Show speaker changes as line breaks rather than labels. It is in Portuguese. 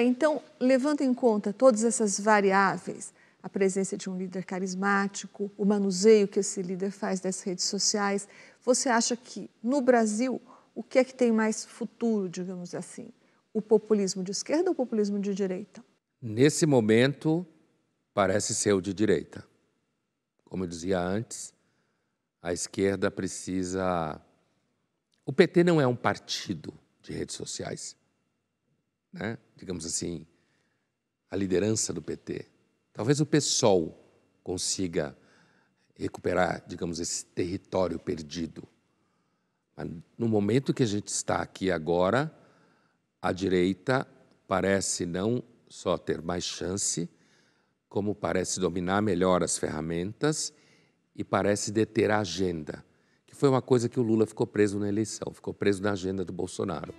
Então, levando em conta todas essas variáveis, a presença de um líder carismático, o manuseio que esse líder faz das redes sociais, você acha que no Brasil o que é que tem mais futuro, digamos assim? O populismo de esquerda ou o populismo de direita?
Nesse momento, parece ser o de direita. Como eu dizia antes, a esquerda precisa. O PT não é um partido de redes sociais né, digamos assim, a liderança do PT. Talvez o PSOL consiga recuperar, digamos, esse território perdido. Mas no momento que a gente está aqui agora, a direita parece não só ter mais chance, como parece dominar melhor as ferramentas e parece deter a agenda, que foi uma coisa que o Lula ficou preso na eleição, ficou preso na agenda do Bolsonaro.